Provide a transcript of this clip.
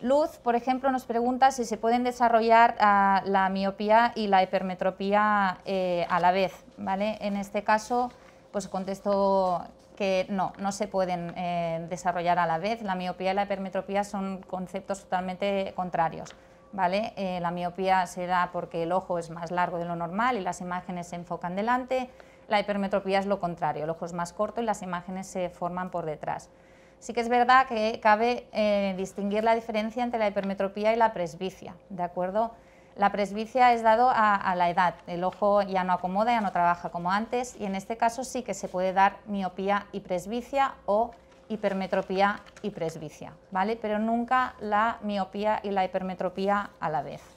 Luz, por ejemplo, nos pregunta si se pueden desarrollar ah, la miopía y la hipermetropía eh, a la vez. ¿vale? En este caso, pues contesto que no, no se pueden eh, desarrollar a la vez. La miopía y la hipermetropía son conceptos totalmente contrarios. ¿vale? Eh, la miopía se da porque el ojo es más largo de lo normal y las imágenes se enfocan delante. La hipermetropía es lo contrario, el ojo es más corto y las imágenes se forman por detrás. Sí que es verdad que cabe eh, distinguir la diferencia entre la hipermetropía y la presbicia, ¿de acuerdo? La presbicia es dado a, a, la edad, el ojo ya no acomoda, ya no trabaja como antes y en este caso sí que se puede dar miopía y presbicia o hipermetropía y presbicia, ¿vale? Pero nunca la miopía y la hipermetropía a la vez.